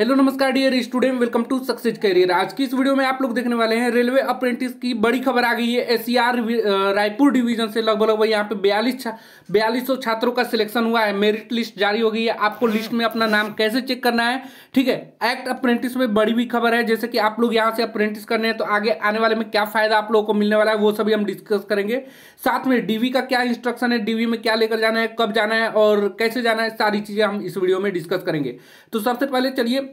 hello नमस्कार dear student welcome to Success Career आज की इस वीडियो में आप लोग देखने वाले हैं रेलवे अप्रेंटिस की बड़ी खबर आ गई है SCR e uh, Raipur division से लगभग लगभग यहाँ पे बयालीस बयालीस सौ छात्रों का सिलेक्शन हुआ है मेरिट लिस्ट जारी हो गई है आपको लिस्ट में अपना नाम कैसे चेक करना है ठीक है एक्ट अप्रेंटिस में बड़ी भी खबर है जैसे कि आप लोग यहाँ से अप्रेंटिस करने हैं तो आगे आने वाले में क्या फायदा आप लोगों को मिलने वाला है वो सभी हम डिस्कस करेंगे साथ में डीवी का क्या इंस्ट्रक्शन है डीवी में क्या लेकर जाना है कब जाना है और कैसे जाना है सारी चीज़ें हम इस वीडियो में डिस्कस करेंगे तो सबसे पहले चलिए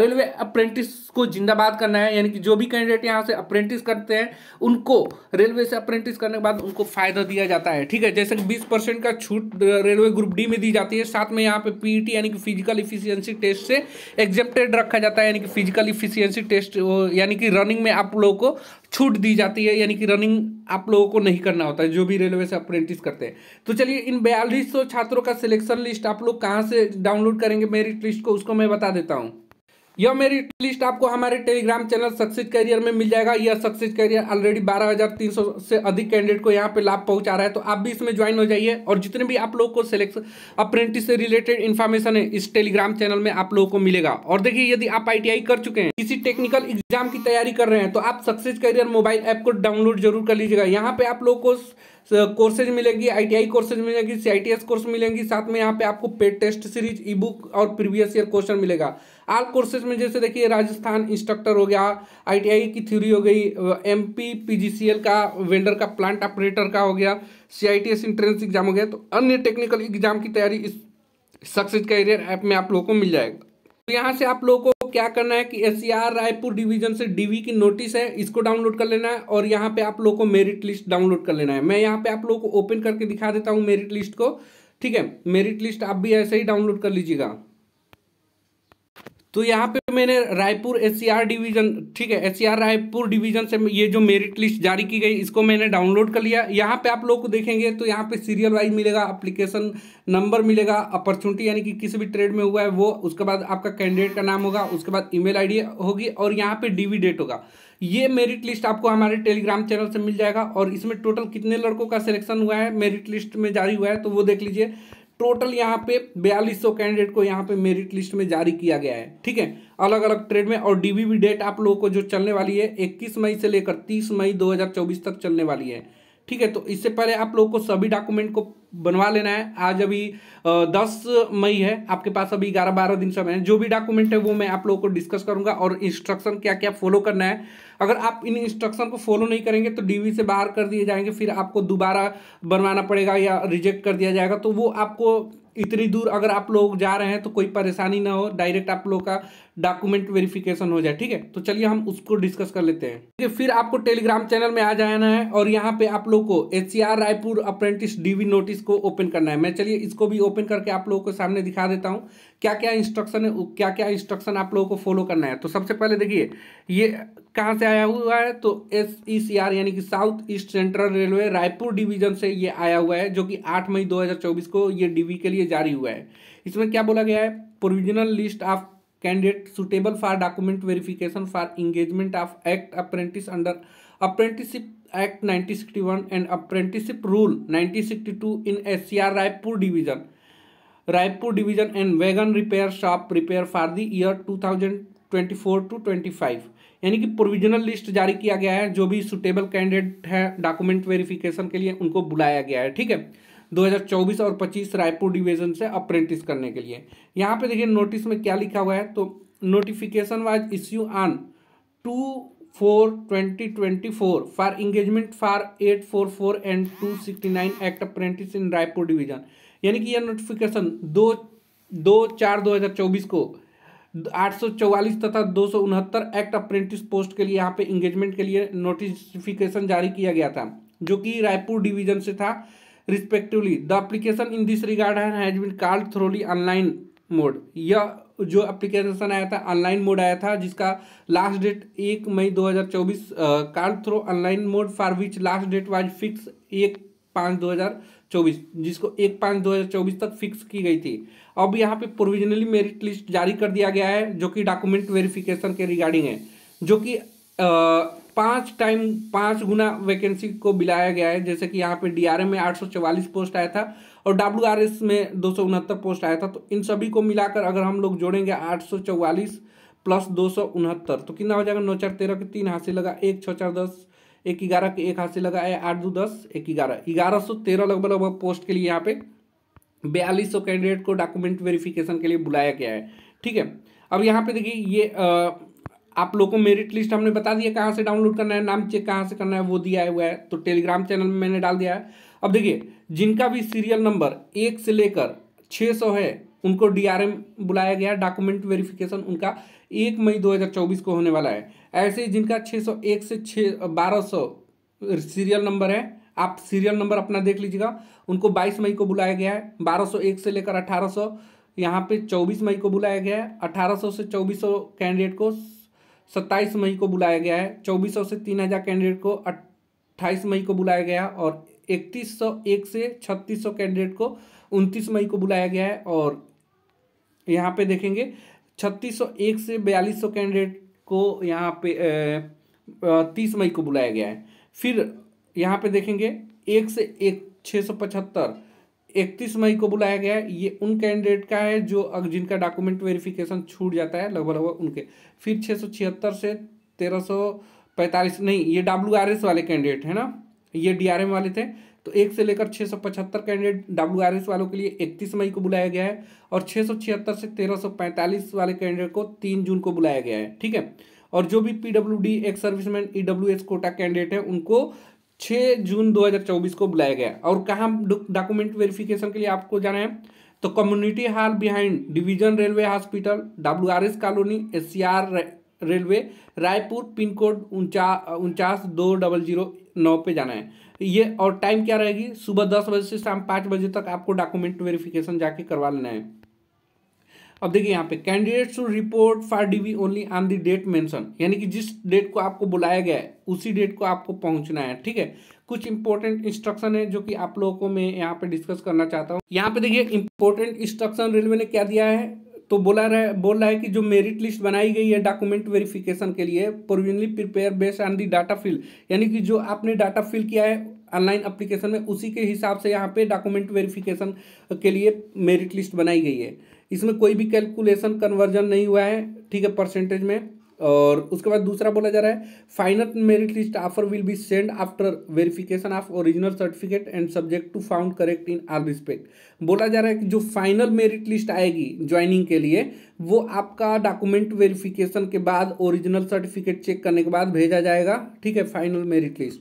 रेलवे अप्रेंटिस को जिंदाबाद करना है यानी कि जो भी कैंडिडेट यहाँ से अप्रेंटिस करते हैं उनको रेलवे से अप्रेंटिस करने के बाद उनको फायदा दिया जाता है ठीक है जैसे कि 20 परसेंट का छूट रेलवे ग्रुप डी में दी जाती है साथ में यहाँ पे पीईटी e यानी कि फिजिकल इफिशियंसी टेस्ट से एग्जेप्टेड रखा जाता है यानी कि फिजिकल इफिशियंसी टेस्ट यानी कि रनिंग में आप लोगों को छूट दी जाती है यानी कि रनिंग आप लोगों को नहीं करना होता है जो भी रेलवे से अप्रेंटिस करते हैं तो चलिए इन बयालीस सौ छात्रों का सिलेक्शन लिस्ट आप लोग कहाँ से डाउनलोड करेंगे मेरिट लिस्ट को उसको मैं बता देता हूँ यह मेरी लिस्ट आपको हमारे टेलीग्राम चैनल सक्सेस कैरियर में मिल जाएगा यह सक्सेस कैरियर ऑलरेडी 12,300 से अधिक कैंडिडेट को यहाँ पे लाभ पहुंचा रहा है तो आप भी इसमें ज्वाइन हो जाइए और जितने भी आप लोगों को सिलेक्शन अप्रेंटिस से रिलेटेड इन्फॉर्मेशन है इस टेलीग्राम चैनल में आप लोगों को मिलेगा और देखिए यदि आप आई कर चुके हैं किसी टेक्निकल एग्जाम की तैयारी कर रहे हैं तो आप सक्सेस करियर मोबाइल ऐप को डाउनलोड जरूर कर लीजिएगा यहाँ पे आप लोग को कोर्सेज मिलेगी आईटीआई कोर्सेज मिलेगी सीआईटीएस कोर्स मिलेंगी साथ में यहाँ पे आपको paid test series e book और प्रीवियस ईयर क्वेश्चन मिलेगा आल कोर्सेज में जैसे देखिए राजस्थान इंस्ट्रक्टर हो गया आईटीआई की थ्योरी हो गई एमपी uh, पीजीसीएल का वेंडर का प्लांट ऑपरेटर का हो गया सीआईटीएस एंट्रेंस एग्जाम हो गया तो अन्य टेक्निकल एग्जाम की तैयारी इस सक्सेस करियर ऐप में आप लोगों को मिल जाएगा तो यहाँ से आप लोगों को क्या करना है कि एस रायपुर डिवीजन से डीवी की नोटिस है इसको डाउनलोड कर लेना है और यहाँ पे आप लोग को मेरिट लिस्ट डाउनलोड कर लेना है मैं यहाँ पे आप लोगों को ओपन करके दिखा देता हूँ मेरिट लिस्ट को ठीक है मेरिट लिस्ट आप भी ऐसे ही डाउनलोड कर लीजिएगा तो यहाँ पे मैंने रायपुर एस डिवीज़न ठीक है एस रायपुर डिवीज़न से ये जो मेरिट लिस्ट जारी की गई इसको मैंने डाउनलोड कर लिया यहाँ पे आप लोग को देखेंगे तो यहाँ पे सीरियल वाइज मिलेगा अप्लीकेशन नंबर मिलेगा अपॉर्चुनिटी यानी कि किसी भी ट्रेड में हुआ है वो उसके बाद आपका कैंडिडेट का नाम होगा उसके बाद ई मेल होगी और यहाँ पर डीवी डेट होगा ये मेरिट लिस्ट आपको हमारे टेलीग्राम चैनल से मिल जाएगा और इसमें टोटल कितने लड़कों का सिलेक्शन हुआ है मेरिट लिस्ट में जारी हुआ है तो वो देख लीजिए टोटल यहाँ पे बयालीस सौ कैंडिडेट को यहाँ पे मेरिट लिस्ट में जारी किया गया है ठीक है अलग अलग ट्रेड में और डीबीबी डेट आप लोगों को जो चलने वाली है इक्कीस मई से लेकर तीस मई 2024 तक चलने वाली है ठीक है तो इससे पहले आप लोगों को सभी डॉक्यूमेंट को बनवा लेना है आज अभी दस मई है आपके पास अभी ग्यारह बारह दिन समय है जो भी डॉक्यूमेंट है वो मैं आप लोगों को डिस्कस करूंगा और इंस्ट्रक्शन क्या क्या फॉलो करना है अगर आप इन इंस्ट्रक्शन को फॉलो नहीं करेंगे तो डीवी से बाहर कर दिए जाएंगे फिर आपको दोबारा बनवाना पड़ेगा या रिजेक्ट कर दिया जाएगा तो वो आपको इतनी दूर अगर आप लोग जा रहे हैं तो कोई परेशानी ना हो डायरेक्ट आप लोग का डॉक्यूमेंट वेरिफिकेशन हो जाए ठीक है तो चलिए हम उसको डिस्कस कर लेते हैं ठीक है फिर आपको टेलीग्राम चैनल में आ जाना है और यहाँ पे आप लोग को H Raipur apprentice DV notice को ओपन करना है मैं चलिए इसको भी ओपन करके आप लोगों को सामने दिखा देता हूँ क्या क्या इंस्ट्रक्शन है क्या क्या इंस्ट्रक्शन आप लोगों को फॉलो करना है तो सबसे पहले देखिए ये कहाँ से आया हुआ है तो एस ई सी आर यानी कि South East Central Railway Raipur division से ये आया हुआ है जो कि 8 मई 2024 को ये डीवी के लिए जारी हुआ है इसमें क्या बोला गया है provisional list of candidate suitable for document verification for engagement of act apprentice under apprenticeship act 1961 and apprenticeship rule 1962 in S Raipur division Raipur division and wagon repair shop repair for the year 2024 to 25 यानी कि provisional list जारी किया गया है जो भी suitable candidate है document verification के लिए उनको बुलाया गया है ठीक है 2024 और 25 रायपुर डिवीजन से अप्रेंटिस करने के लिए यहाँ पे देखिए नोटिस में क्या लिखा हुआ है तो notification wise issue on two four twenty twenty four for engagement for eight four four and two sixty nine act apprentice in Raipur division यानी कि यह नोटिफिकेशन दो दो चार दो हज़ार चौबीस को आठ सौ चौवालीस तथा दो सौ उनहत्तर एक्ट अप्रेंटिस पोस्ट के लिए यहाँ पे इंगेजमेंट के लिए नोटिफिकेशन जारी किया गया था जो कि रायपुर डिवीजन से था respectively the application in this regard has been called thoroughly online mode यह जो एप्लीकेशन आया था ऑनलाइन मोड आया था जिसका लास्ट डेट एक मई 2024 called through online mode for which last date was fix एक पाँच 2024 जिसको एक पाँच 2024 तक फिक्स की गई थी अब यहाँ पे प्रोविजनली मेरिट लिस्ट जारी कर दिया गया है जो कि डॉक्यूमेंट वेरिफिकेशन के रिगार्डिंग है जो कि पाँच टाइम पाँच गुना वैकेंसी को बिलाया गया है जैसे कि यहाँ पे डीआरएम में 844 पोस्ट आया था और एस में दो पोस्ट आया था तो इन सभी को मिलाकर अगर हम लोग जोड़ेंगे आठ प्लस दो तो कितना हो जाएगा नौ चार तेरह के तीन हाथ से लगा एक छः चार दस एक ग्यारह के एक हाथ से लगा है आठ दो दस एक ग्यारह ग्यारह सौ तेरह लगभग लगभग पोस्ट के लिए यहाँ पे बयालीस सौ कैंडिडेट को डॉक्यूमेंट वेरिफिकेशन के लिए बुलाया गया है ठीक है अब यहाँ पे देखिए ये आ, आप लोगों को मेरिट लिस्ट हमने बता दिया कहाँ से डाउनलोड करना है नाम चेक कहाँ से करना है वो दिया हुआ है तो टेलीग्राम चैनल में मैंने डाल दिया है अब देखिए जिनका भी सीरियल नंबर एक से लेकर छः सौ है उनको डीआरएम बुलाया गया डॉक्यूमेंट वेरिफिकेशन उनका एक मई 2024 को होने वाला है ऐसे ही जिनका 601 से छः बारह सीरियल नंबर है आप सीरियल नंबर अपना देख लीजिएगा उनको 22 मई को बुलाया गया है 1201 से लेकर 1800 यहाँ पे चौबीस मई को बुलाया गया है 1800 से 2400 कैंडिडेट को सत्ताईस मई को बुलाया गया है चौबीस से तीन हज़ार कैंडिडेट को अट्ठाईस मई को बुलाया गया और इकतीस सौ एक से छत्तीस सौ कैंडिडेट को उनतीस मई को बुलाया गया है और यहाँ पे देखेंगे छत्तीस सौ एक से बयालीस सौ कैंडिडेट को यहाँ पे तीस मई को बुलाया गया है फिर यहाँ पे देखेंगे एक से एक छः सौ पचहत्तर 31 मई को बुलाया गया है ये उन कैंडिडेट का है जो अग जिनका डॉक्यूमेंट वेरिफिकेशन छूट जाता है लगभग लगभग उनके फिर छः सौ छिहत्तर से तेरह सौ पैंतालीस नहीं ये डब्ल्यू आर एस वाले कैंडिडेट है ना ये डी आर एम वाले थे तो एक से लेकर छः सौ पचहत्तर कैंडिडेट डब्ल्यू आर एस वालों के लिए इकतीस मई को बुलाया गया है और छः सौ छिहत्तर से तेरह सौ पैंतालीस वाले कैंडिडेट को तीन जून को बुलाया गया है ठीक है और जो भी P W D ex serviceman E W S quota candidate हैं उनको छः जून 2024 को बुलाया गया और कहाँ डॉक्यूमेंट वेरिफिकेशन के लिए आपको जाना है तो community hall behind division railway hospital W R S colony S C R railway Raipur pin code उनचा उनचास दो डबल जीरो नौ पे जाना है ये और टाइम क्या रहेगी सुबह दस बजे से शाम पाँच बजे तक आपको डॉक्यूमेंट वेरिफिकेशन जाके करवा लेना है अब देखिए यहाँ पे candidates to report for the only on the date mention यानी कि जिस डेट को आपको बुलाया गया है उसी डेट को आपको पहुंचना है ठीक है कुछ इंपॉर्टेंट इंस्ट्रक्शन है जो कि आप लोगों को मैं यहाँ पे डिस्कस करना चाहता हूँ यहाँ पे देखिए इंपॉर्टेंट इंस्ट्रक्शन रेलवे ने क्या दिया है तो बोला रहा बोल रहा है कि जो मेरिट लिस्ट बनाई गई है डॉक्यूमेंट वेरिफिकेशन के लिए provisionally prepare based on the data fill यानी कि जो आपने डाटा फिल किया है ऑनलाइन अप्लीकेशन में उसी के हिसाब से यहाँ पे डॉक्यूमेंट वेरिफिकेशन के लिए मेरिट लिस्ट बनाई गई है इसमें कोई भी कैलकुलेशन कन्वर्जन नहीं हुआ है ठीक है परसेंटेज में और उसके बाद दूसरा बोला जा रहा है final merit list offer will be send after verification of original certificate and subject to found correct in all respect बोला जा रहा है कि जो फाइनल मेरिट लिस्ट आएगी ज्वाइनिंग के लिए वो आपका डॉक्यूमेंट वेरिफिकेशन के बाद ओरिजिनल सर्टिफिकेट चेक करने के बाद भेजा जाएगा ठीक है फाइनल मेरिट लिस्ट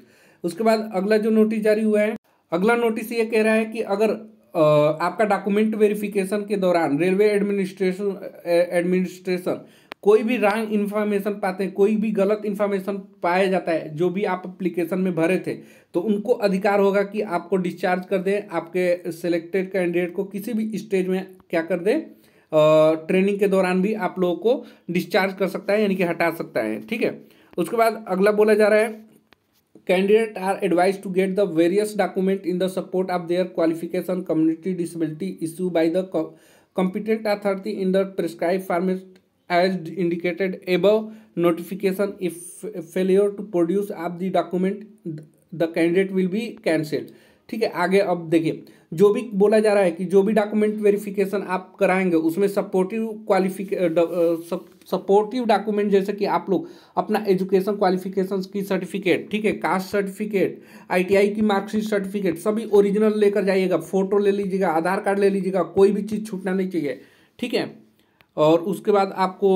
उसके बाद अगला जो नोटिस जारी हुआ है अगला नोटिस ये कह रहा है कि अगर आपका डॉक्यूमेंट वेरिफिकेशन के दौरान रेलवे एडमिनिस्ट्रेशन एडमिनिस्ट्रेशन कोई भी रॉन्ग इन्फॉर्मेशन पाते हैं कोई भी गलत इन्फॉर्मेशन पाया जाता है जो भी आप अप्लीकेशन में भरे थे तो उनको अधिकार होगा कि आपको डिस्चार्ज कर दें आपके सेलेक्टेड कैंडिडेट को किसी भी स्टेज में क्या कर दें ट्रेनिंग के दौरान भी आप लोगों को डिस्चार्ज कर सकता है यानी कि हटा सकता है ठीक है उसके बाद अगला बोला जा रहा है Candidates are advised to get the various document in the support of their qualification community disability issue by the co competent authority in the prescribed format as indicated above notification if failure to produce of the document the candidate will be cancelled ठीक है आगे अब देखिए जो भी बोला जा रहा है कि जो भी डॉक्यूमेंट वेरिफिकेशन आप कराएंगे उसमें सपोर्टिव क्वालिफिके सपोर्टिव डॉक्यूमेंट जैसे कि आप लोग अपना एजुकेशन क्वालिफिकेशन की सर्टिफिकेट ठीक है कास्ट सर्टिफिकेट आईटीआई की मार्कशीट सर्टिफिकेट सभी ओरिजिनल लेकर जाइएगा फोटो ले लीजिएगा आधार कार्ड ले लीजिएगा कोई भी चीज़ छूटना नहीं चाहिए ठीक है और उसके बाद आपको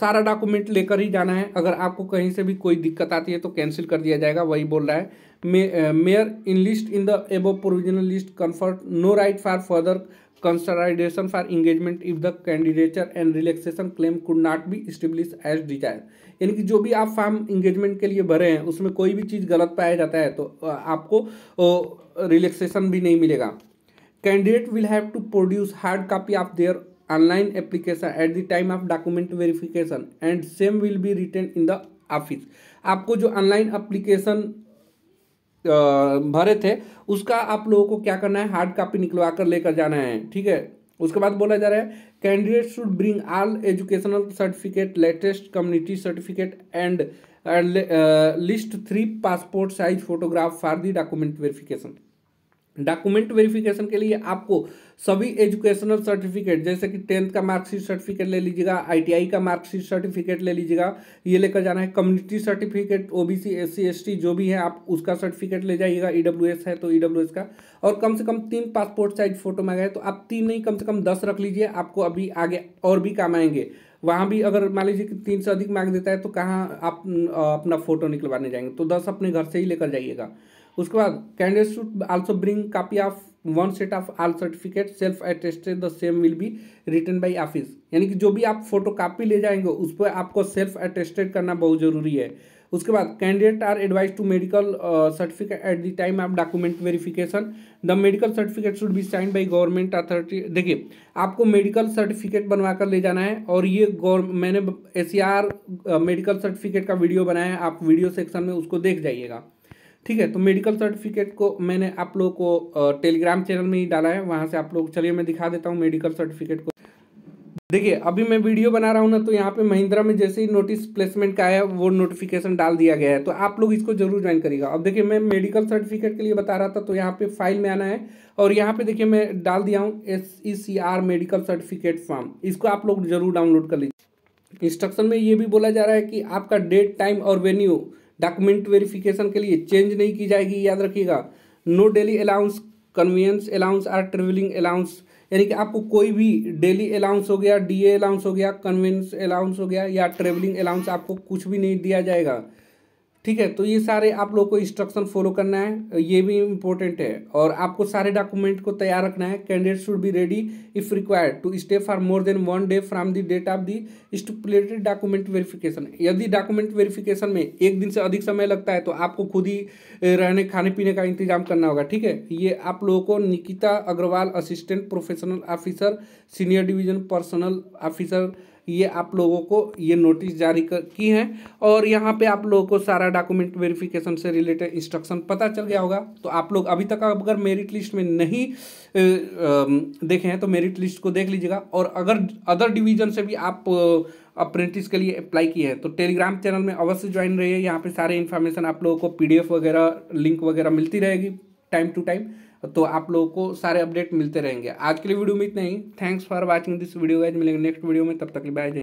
सारा डॉक्यूमेंट लेकर ही जाना है अगर आपको कहीं से भी कोई दिक्कत आती है तो कैंसिल कर दिया जाएगा वही बोल रहा है may mere in list in the above provisional list confert no right for further consideration for engagement if the candidature and relaxation claim could not be establish as desire यानी कि जो भी आप फॉर्म इंगेजमेंट के लिए भरे हैं उसमें कोई भी चीज़ गलत पाया जाता है तो आपको रिलैक्सेशन भी नहीं मिलेगा candidate will have to produce hard copy of their online application at the time of document verification and same will be written in the office आपको जो ऑनलाइन एप्लीकेशन भरे थे उसका आप लोगों को क्या करना है हार्ड कॉपी निकलवा कर लेकर जाना है ठीक है उसके बाद बोला जा रहा है candidate should bring all educational certificate latest community certificate and list three passport size photograph for the document verification document verification के लिए आपको सभी एजुकेशनल सर्टिफिकेट जैसे कि टेंथ का मार्कशीट सर्टिफिकेट ले लीजिएगा आईटीआई का मार्कशीट सर्टिफिकेट ले लीजिएगा ये लेकर जाना है community certificate OBC SC ST जो भी है आप उसका सर्टिफिकेट ले जाइएगा ईडब्ल्यूएस है तो ईडब्ल्यूएस का और कम से कम तीन पासपोर्ट साइज फोटो मांगा तो आप तीन नहीं कम से कम दस रख लीजिए आपको अभी आगे और भी काम आएंगे वहाँ भी अगर मान लीजिए कि तीन से अधिक मांग देता है तो कहाँ आप अपना फ़ोटो निकलवाने जाएंगे तो दस अपने घर से ही लेकर जाइएगा उसके बाद candidate should also bring copy of one set of all certificate self attested the same will be return by office यानी कि जो भी आप फोटो कापी ले जाएंगे उस पर आपको सेल्फ अटेस्टेड करना बहुत जरूरी है उसके बाद candidate are advise to medical certificate at the time of document verification the medical certificate should be sign by government authority देखिए आपको मेडिकल सर्टिफिकेट बनवा कर ले जाना है और ये गौर मैंने एस मेडिकल सर्टिफिकेट का वीडियो बनाया है आप वीडियो सेक्शन में उसको देख जाइएगा ठीक है तो मेडिकल सर्टिफिकेट को मैंने आप लोग को टेलीग्राम चैनल में ही डाला है वहाँ से आप लोग चलिए मैं दिखा देता हूँ मेडिकल सर्टिफिकेट को देखिए अभी मैं वीडियो बना रहा हूँ ना तो यहाँ पे महिंद्रा में जैसे ही नोटिस प्लेसमेंट का है वो नोटिफिकेशन डाल दिया गया है तो आप लोग इसको जरूर ज्वाइन करिएगा अब देखिए मैं मेडिकल सर्टिफिकेट के लिए बता रहा था तो यहाँ पे फाइल में आना है और यहाँ पे देखिए मैं डाल दिया हूँ S E C R medical certificate form इसको आप लोग जरूर डाउनलोड कर लीजिए इंस्ट्रक्शन में ये भी बोला जा रहा है कि आपका डेट टाइम और वेन्यू डॉक्यूमेंट वेरिफिकेशन के लिए चेंज नहीं की जाएगी याद रखिएगा no daily allowance convenience allowance और ट्रेवलिंग अलाउंस यानी कि आपको कोई भी डेली अलाउंस हो गया डीए अलाउंस हो गया कन्वीनियंस अलाउंस हो गया या ट्रेवलिंग अलाउंस आपको कुछ भी नहीं दिया जाएगा ठीक है तो ये सारे आप लोग को इंस्ट्रक्शन फॉलो करना है ये भी इम्पोर्टेंट है और आपको सारे डॉक्यूमेंट को तैयार रखना है candidate should be ready if required to stay for more than one day from the date of the stipulated document verification यदि डॉक्यूमेंट वेरिफिकेशन में एक दिन से अधिक समय लगता है तो आपको खुद ही रहने खाने पीने का इंतजाम करना होगा ठीक है ये आप लोगों को Nikita Agarwal assistant professional officer senior division personnel officer ये आप लोगों को ये नोटिस जारी कर की है और यहाँ पे आप लोगों को सारा डॉक्यूमेंट वेरिफिकेशन से रिलेटेड इंस्ट्रक्शन पता चल गया होगा तो आप लोग अभी तक अगर मेरिट लिस्ट में नहीं देखे हैं तो मेरिट लिस्ट को देख लीजिएगा और अगर अदर डिवीजन से भी आप अप्रेंटिस के लिए अप्लाई किए हैं तो टेलीग्राम चैनल में अवश्य ज्वाइन रहिए यहाँ पे सारे इन्फॉर्मेशन आप लोगों को पी वगैरह लिंक वगैरह मिलती रहेगी टाइम टू टाइम तो आप लोगों को सारे अपडेट मिलते रहेंगे आज के लिए वीडियो में इतना ही thanks for watching this video guys मिलेंगे नेक्स्ट वीडियो में तब तक बाय